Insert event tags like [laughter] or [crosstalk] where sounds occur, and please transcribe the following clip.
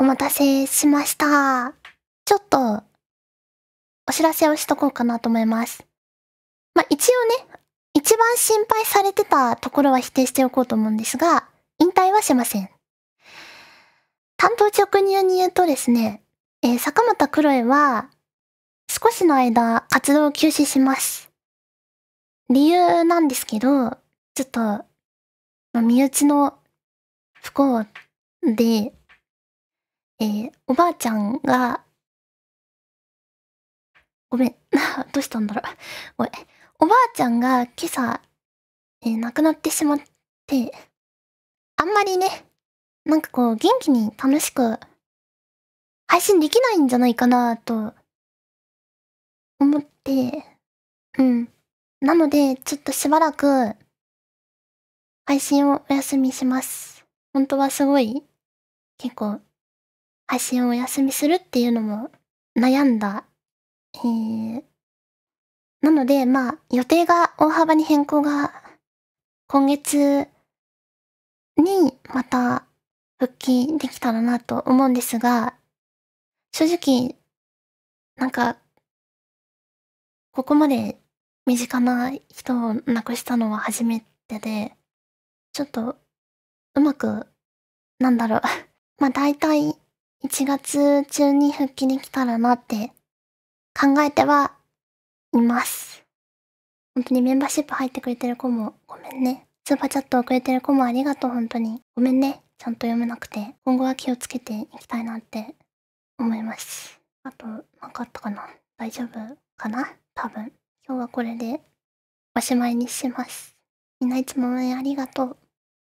お待たせしました。ちょっと、お知らせをしとこうかなと思います。まあ、一応ね、一番心配されてたところは否定しておこうと思うんですが、引退はしません。担当直入に言うとですね、えー、坂本クロエは、少しの間活動を休止します。理由なんですけど、ちょっと、身内の不幸で、えー、おばあちゃんが、ごめん、[laughs] どうしたんだろう。おおばあちゃんが今朝、えー、亡くなってしまって、あんまりね、なんかこう、元気に楽しく、配信できないんじゃないかなと、思って、うん。なので、ちょっとしばらく、配信をお休みします。本当はすごい、結構、配信をお休みするっていうのも悩んだ。えー、なので、まあ、予定が大幅に変更が、今月にまた復帰できたらなと思うんですが、正直、なんか、ここまで身近な人を亡くしたのは初めてで、ちょっと、うまく、なんだろう [laughs] まあ大体、1月中に復帰できたらなって考えてはいます。本当にメンバーシップ入ってくれてる子もごめんね。スーパーチャットをくれてる子もありがとう本当に。ごめんね。ちゃんと読めなくて。今後は気をつけていきたいなって思います。あと、なんかあったかな大丈夫かな多分。今日はこれでおしまいにします。みんないつも応援ありがとう。